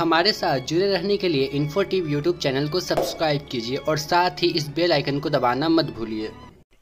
हमारे साथ जुड़े रहने के लिए इन्फोटिव यूट्यूब चैनल को सब्सक्राइब कीजिए और साथ ही इस बेल आइकन को दबाना मत भूलिए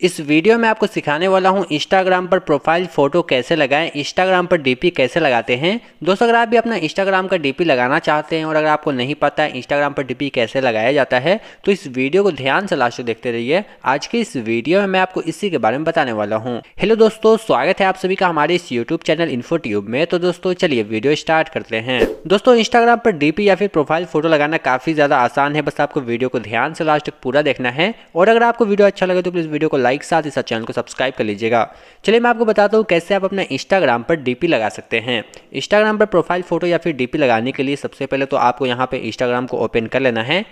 इस वीडियो में आपको सिखाने वाला हूँ इंस्टाग्राम पर प्रोफाइल फ़ोटो कैसे लगाएं इंस्टाग्राम पर डीपी कैसे लगाते हैं दोस्तों अगर आप भी अपना इंस्टाग्राम का डीपी लगाना चाहते हैं और अगर आपको नहीं पता है इंस्टाग्राम पर डीपी कैसे लगाया जाता है तो इस वीडियो को ध्यान से लास्ट देखते रहिए आज के इस वीडियो में मैं आपको इसी के बारे में बताने वाला हूँ हेलो दोस्तों स्वागत है आप सभी का हमारे इस यूट्यूब चैनल इन्फोट्यूब में तो दोस्तों चलिए वीडियो स्टार्ट करते हैं दोस्तों इंस्टाग्राम पर डीपी या फिर प्रोफाइल फ़ोटो लगाना काफ़ी ज़्यादा आसान है बस आपको वीडियो को ध्यान से लास्ट तक पूरा देखना है और अगर आपको वीडियो अच्छा लगे तो प्लीज़ वीडियो को लाइक साथ ही साथ चैनल को सब्सक्राइब कर लीजिएगा चलिए मैं आपको बताता हूँ कैसे आप अपना इंस्टाग्राम पर डी लगा सकते हैं इंस्टाग्राम पर प्रोफाइल फ़ोटो या फिर डी लगाने के लिए सबसे पहले तो आपको यहाँ पर इंस्टाग्राम को ओपन कर लेना है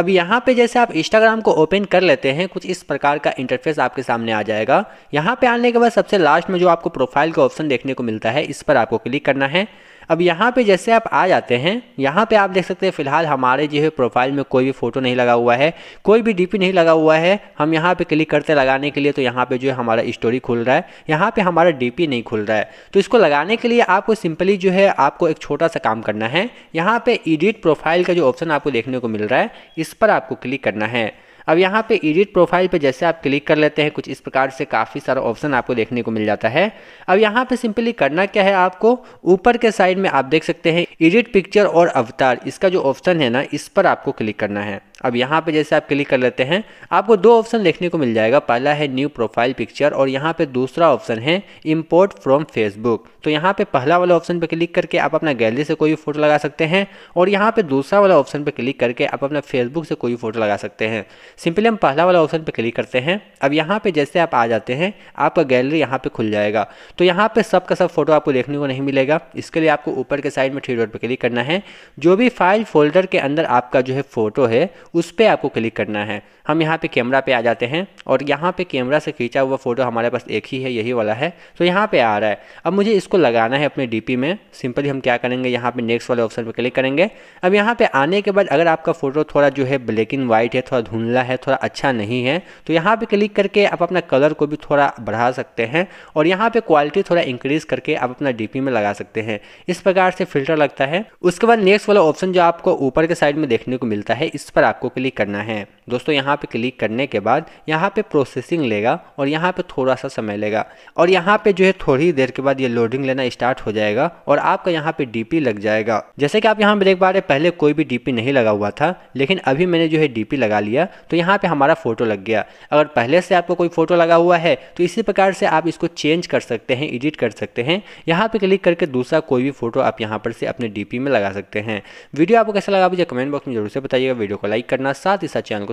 अब यहाँ पे जैसे आप इंस्टाग्राम को ओपन कर लेते हैं कुछ इस प्रकार का इंटरफेस आपके सामने आ जाएगा यहाँ पे आने के बाद सबसे लास्ट में जो आपको प्रोफाइल का ऑप्शन देखने को मिलता है इस पर आपको क्लिक करना है अब यहाँ पे जैसे आप आ जाते हैं यहाँ पे आप देख सकते हैं फिलहाल हमारे जो है प्रोफाइल में कोई भी फोटो नहीं लगा हुआ है कोई भी डीपी नहीं लगा हुआ है हम यहाँ पे क्लिक करते लगाने के लिए तो यहाँ पे जो है हमारा स्टोरी खुल रहा है यहाँ पे हमारा डीपी नहीं खुल रहा है तो इसको लगाने के लिए आपको सिंपली जो है आपको एक छोटा सा काम करना है यहाँ पर एडिट प्रोफाइल का जो ऑप्शन आपको देखने को मिल रहा है इस पर आपको क्लिक करना है अब यहाँ पे एडिट प्रोफाइल पे जैसे आप क्लिक कर लेते हैं कुछ इस प्रकार से काफ़ी सारा ऑप्शन आपको देखने को मिल जाता है अब यहाँ पे सिंपली करना क्या है आपको ऊपर के साइड में आप देख सकते हैं एडिट पिक्चर और अवतार इसका जो ऑप्शन है ना इस पर आपको क्लिक करना है अब यहाँ पे जैसे आप क्लिक कर लेते हैं आपको दो ऑप्शन देखने को मिल जाएगा पहला है न्यू प्रोफाइल पिक्चर और यहाँ पे दूसरा ऑप्शन है इम्पोर्ट फ्रॉम फेसबुक तो यहाँ पे पहला वाला ऑप्शन पे क्लिक करके आप अपना गैलरी से कोई भी फोटो लगा सकते हैं और यहाँ पे दूसरा वाला ऑप्शन पे क्लिक करके आप अपना फेसबुक से कोई भी फोटो लगा सकते हैं सिंपली हम पहला वाला ऑप्शन पे क्लिक करते हैं अब यहाँ पे जैसे आप आ जाते हैं आपका गैलरी यहाँ पे खुल जाएगा तो यहाँ पे सब का सब फोटो आपको देखने को नहीं मिलेगा इसके लिए आपको ऊपर के साइड में थ्री डॉट पर क्लिक करना है जो भी फाइल फोल्डर के अंदर आपका जो है फोटो है उस पर आपको क्लिक करना है हम यहाँ पे कैमरा पे आ जाते हैं और यहाँ पे कैमरा से खींचा हुआ फ़ोटो हमारे पास एक ही है यही वाला है तो यहाँ पे आ रहा है अब मुझे इसको लगाना है अपने डीपी में सिंपली हम क्या करेंगे यहाँ पे नेक्स्ट वाले ऑप्शन पे क्लिक करेंगे अब यहाँ पे आने के बाद अगर आपका फ़ोटो थोड़ा जो है ब्लैक एंड वाइट है थोड़ा धुंधला है थोड़ा अच्छा नहीं है तो यहाँ पर क्लिक करके आप अपना कलर को भी थोड़ा बढ़ा सकते हैं और यहाँ पर क्वालिटी थोड़ा इंक्रीज़ करके आप अपना डी में लगा सकते हैं इस प्रकार से फिल्टर लगता है उसके बाद नेक्स्ट वाला ऑप्शन जो आपको ऊपर के साइड में देखने को मिलता है इस पर आपको को क्लिक करना है दोस्तों यहाँ पे क्लिक करने के बाद यहाँ पे प्रोसेसिंग लेगा और यहाँ पे थोड़ा सा समय लेगा और यहाँ पे जो है थोड़ी देर के बाद ये लोडिंग लेना स्टार्ट हो जाएगा और आपका यहाँ पे डीपी लग जाएगा जैसे कि आप यहाँ पे देख पा रहे पहले कोई भी डीपी नहीं लगा हुआ था लेकिन अभी मैंने जो है डीपी लगा लिया तो यहाँ पे हमारा फोटो लग गया अगर पहले से आपको कोई फोटो लगा हुआ है तो इसी प्रकार से आप इसको चेंज कर सकते हैं एडिट कर सकते हैं यहाँ पे क्लिक करके दूसरा कोई भी फोटो आप यहाँ पर से अपने डीपी में लगा सकते हैं वीडियो आपको कैसा लगा मुझे कमेंट बॉक्स में जरूर से बताइएगा वीडियो को लाइक करना साथ ही साथ चैनल को